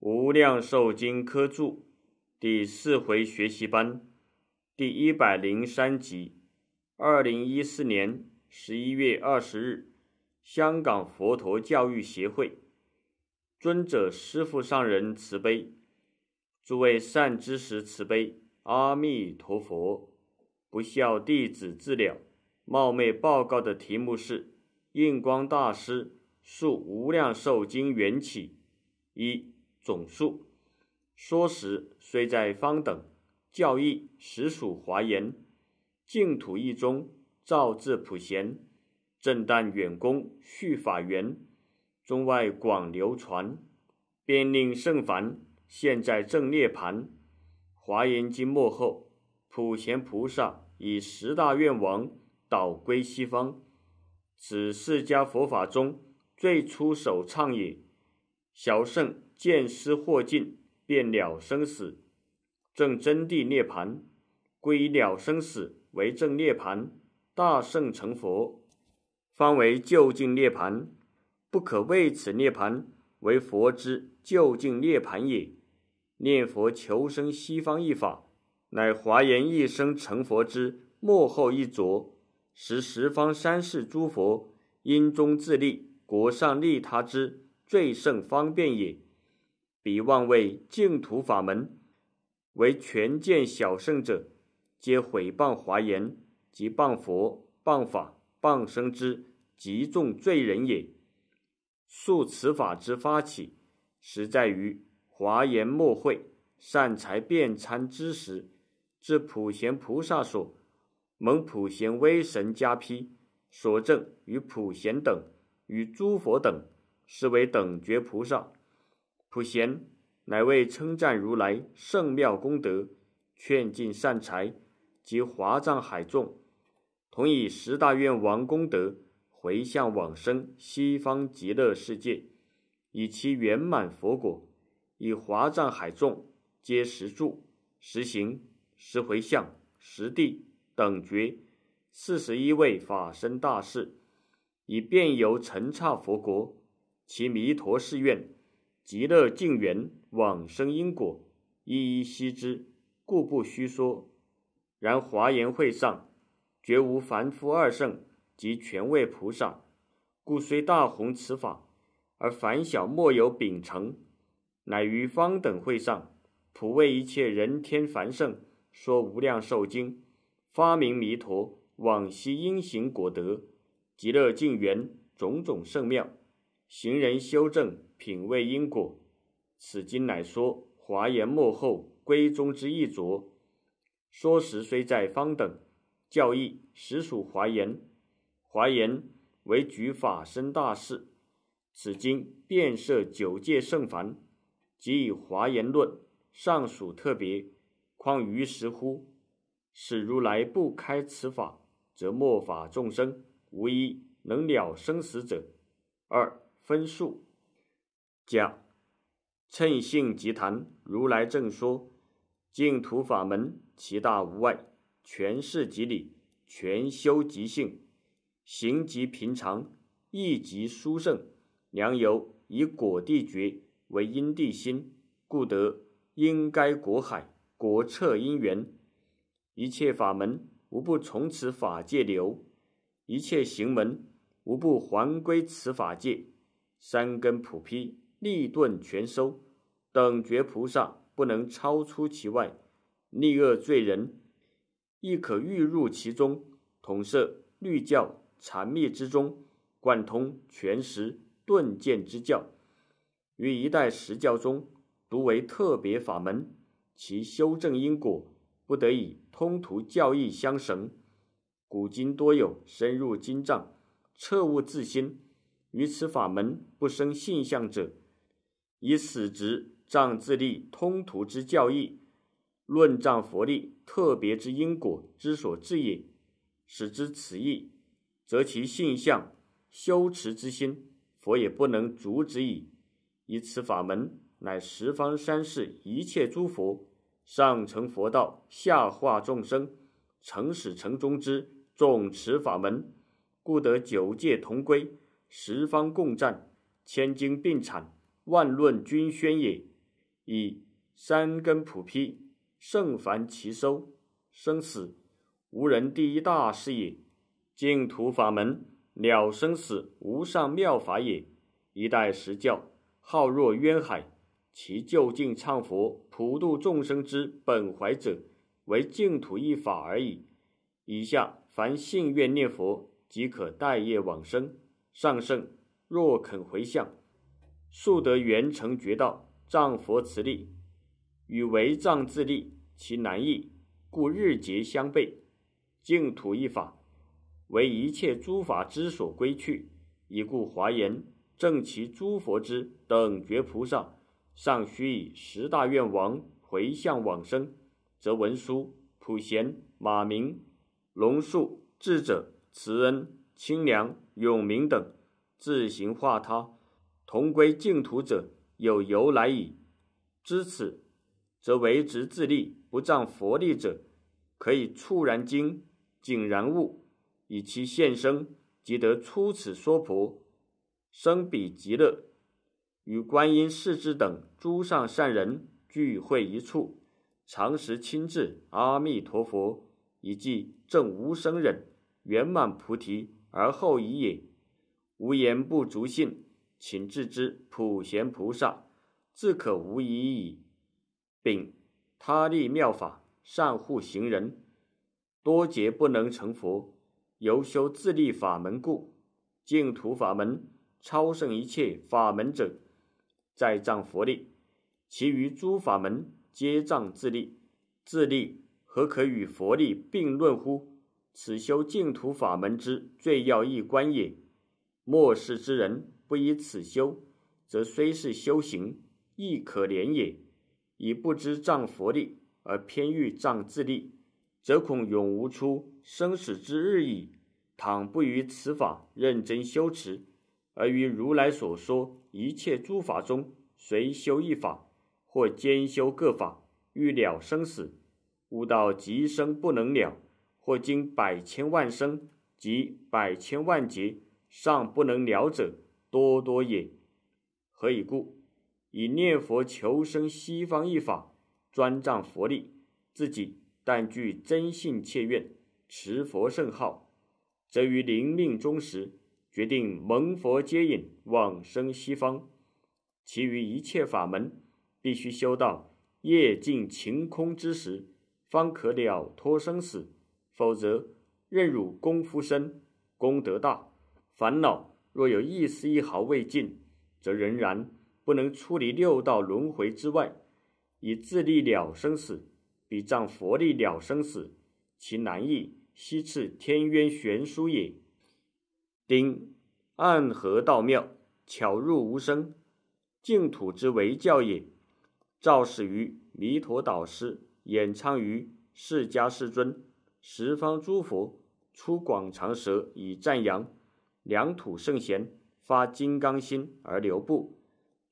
《无量寿经》科注第四回学习班第一百零三集，二零一四年十一月二十日，香港佛陀教育协会尊者师父上人慈悲，诸位善知识慈悲，阿弥陀佛，不孝弟子自了冒昧报告的题目是：印光大师述《无量寿经》缘起一。总数说时虽在方等教义实属华严净土一宗造自普贤正旦远公续法源，中外广流传编令圣凡现在正涅盘华严经末后普贤菩萨以十大愿王导归西方此释迦佛法中最出手倡也小圣。见失或尽，便了生死；正真谛涅盘，归了生死为正涅盘。大圣成佛，方为究竟涅盘。不可为此涅盘为佛之究竟涅盘也。念佛求生西方一法，乃华严一生成佛之幕后一着，识十方三世诸佛因中自利、果上利他之最胜方便也。彼妄为净土法门为权见小圣者，皆毁谤华严，及谤佛、谤法、谤生之极重罪人也。述此法之发起，实在于华严末会善财辩参之时，至普贤菩萨所，蒙普贤威神加披，所证与普贤等，与诸佛等，是为等觉菩萨。普贤乃为称赞如来圣妙功德，劝尽善财及华藏海众，同以十大愿王功德回向往生西方极乐世界，以其圆满佛果，以华藏海众皆实住、实行、实回向、实地等觉四十一位法身大士，以便游成刹佛国，其弥陀誓愿。极乐净源，往生因果，一一悉知，故不虚说。然华严会上，绝无凡夫二圣及权位菩萨，故虽大弘此法，而凡小莫有秉承。乃于方等会上，普为一切人天凡圣说无量寿经，发明弥陀往昔因行果德，极乐净源种种圣妙，行人修正。品味因果，此经乃说华严末后归宗之一着。说时虽在方等教义，实属华严。华严为举法身大事，此经便设九界圣凡，即以华严论，尚属特别，况于时乎？使如来不开此法，则末法众生无一能了生死者。二分数。甲，称性即谈如来正说，净土法门其大无外，全是即理，全修即性，行即平常，意即殊胜，良由以果地觉为因地心，故得因该果海，果彻因缘，一切法门无不从此法界流，一切行门无不还归此法界，三根普披。利钝全收，等觉菩萨不能超出其外；利恶罪人，亦可欲入其中。统摄律教、禅密之中，贯通全实、顿渐之教，于一代十教中独为特别法门。其修正因果，不得以通途教义相绳。古今多有深入经藏，彻悟自心，于此法门不生性相者。以此执仗自利通途之教义，论障佛力特别之因果之所至也。使之此意，则其性相修持之心，佛也不能阻止矣。以此法门，乃十方三世一切诸佛上成佛道，下化众生，成始成终之众持法门，故得九界同归，十方共赞，千经并产。万论均宣也，以三根普披，胜凡其收生死，无人第一大事也。净土法门了生死无上妙法也，一代十教浩若渊海，其就近唱佛普度众生之本怀者，为净土一法而已。以下凡信愿念佛，即可待业往生。上圣若肯回向。速得圆成绝道，藏佛慈力，与为藏自力其难易，故日节相悖。净土一法，为一切诸法之所归去，以故华严正其诸佛之等觉菩萨，尚须以十大愿王回向往生，则文殊、普贤、马明、龙树、智者、慈恩、清凉、永明等，自行化他。同归净土者有由来矣。知此，则为直自利，不障佛力者，可以猝然经，景然悟，以其现身即得出此说婆，生彼极乐，与观音、世之等诸上善人聚会一处，常时亲至阿弥陀佛，以即证无生忍，圆满菩提，而后已也。无言不足信。请自知，普贤菩萨自可无疑矣。丙他立妙法，善护行人，多劫不能成佛，由修自立法门故。净土法门超胜一切法门者，在仗佛力；其余诸法门，皆仗自力。自力何可与佛力并论乎？此修净土法门之最要一关也。末世之人。不以此修，则虽是修行，亦可怜也。以不知仗佛力而偏欲仗自力，则恐永无出生死之日矣。倘不于此法认真修持，而于如来所说一切诸法中随修一法，或兼修各法，欲了生死，悟道极生不能了，或经百千万生及百千万劫尚不能了者。多多也，何以故？以念佛求生西方一法，专仗佛力，自己但具真信切愿，持佛圣号，则于临命终时，决定蒙佛接引，往生西方。其余一切法门，必须修到业尽情空之时，方可了脱生死，否则任汝功夫深，功德大，烦恼。若有一丝一毫未尽，则仍然不能出离六道轮回之外，以自力了生死，比仗佛力了生死，其难易悉次天渊悬殊也。丁暗合道妙，巧入无声，净土之为教也。肇始于弥陀导师，演唱于释迦世尊，十方诸佛出广长舌以赞扬。良土圣贤发金刚心而留步。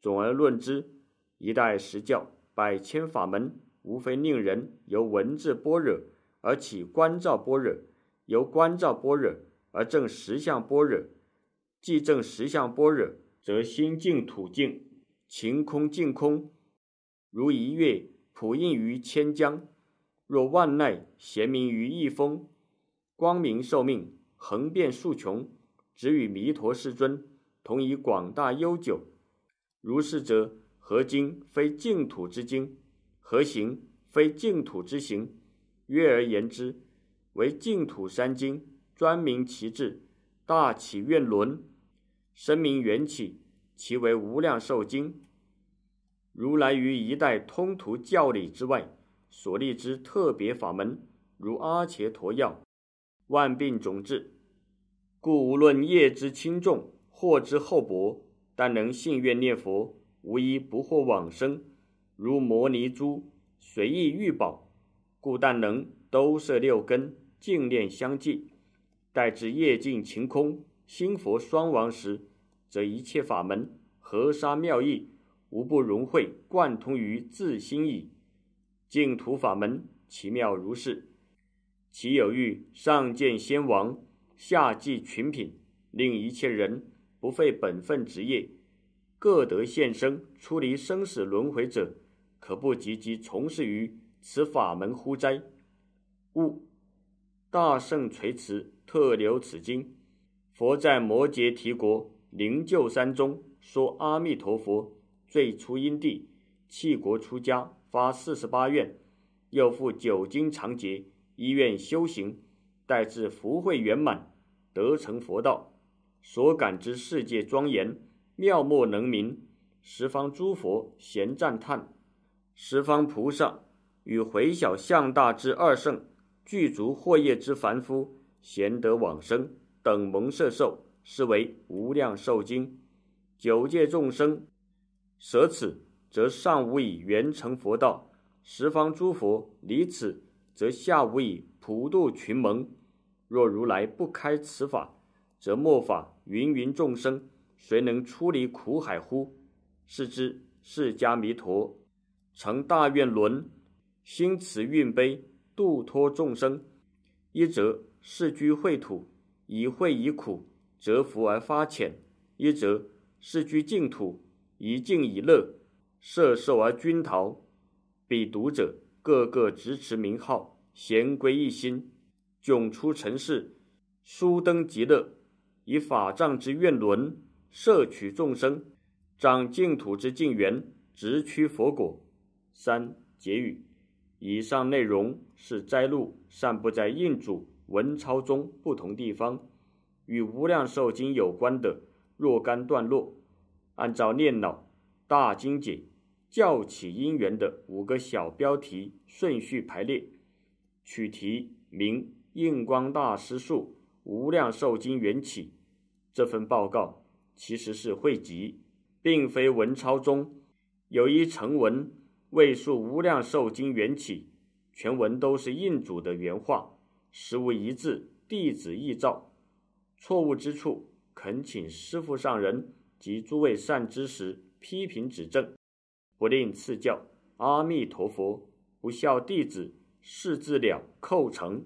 总而论之，一代十教，百千法门，无非令人由文字般若而起观照般若，由观照般若而证实相般若。既证实相般若，则心净土净，情空净空，如一月普映于千江；若万籁咸鸣于一风，光明寿命横遍数穷。只与弥陀世尊同以广大悠久，如是者何经非净土之经，何行非净土之行？约而言之，为净土三经，专名其志，大起愿轮，声明缘起，其为无量寿经。如来于一代通途教理之外，所立之特别法门，如阿伽陀药，万病总治。故无论业之轻重、祸之厚薄，但能信愿念佛，无一不获往生。如摩尼珠随意欲宝，故但能兜摄六根、净念相继，待至业尽情空、心佛双亡时，则一切法门、河沙妙意，无不融会贯通于自心矣。净土法门其妙如是，其有欲上见先王？下济群品，令一切人不废本分职业，各得现生出离生死轮回者，可不积极从事于此法门乎哉？悟，大圣垂慈，特留此经。佛在摩诘提国灵鹫山中说：“阿弥陀佛最初因地弃国出家，发四十八愿，又复九经长劫一愿修行。”待至福慧圆满，得成佛道，所感知世界庄严妙莫能名，十方诸佛咸赞叹，十方菩萨与回小向大之二圣，具足惑业之凡夫贤得往生等蒙摄受，是为无量寿经。九界众生舍此，则上无以圆成佛道；十方诸佛离此，则下无以普度群蒙。若如来不开此法，则莫法芸芸众生，谁能出离苦海乎？是知释迦弥陀，成大愿轮，心慈运悲，度脱众生。一则世居秽土，以秽以苦，则福而发浅；一则世居净土，以净以乐，摄受而均陶。彼读者个个执持名号，咸归一心。迥出尘世，殊登极乐，以法藏之愿轮摄取众生，长净土之净缘，直趋佛果。三结语：以上内容是摘录散布在印主文钞中不同地方与《无量寿经》有关的若干段落，按照念老《大经解教起因缘》的五个小标题顺序排列，取题名。印光大师述《无量寿经缘起》这份报告其实是汇集，并非文抄中有一成文未述《无量寿经缘起》，全文都是印主的原话，实无一字弟子臆造。错误之处，恳请师父上人及诸位善知识批评指正，不吝赐教。阿弥陀佛！不孝弟子释智了叩成。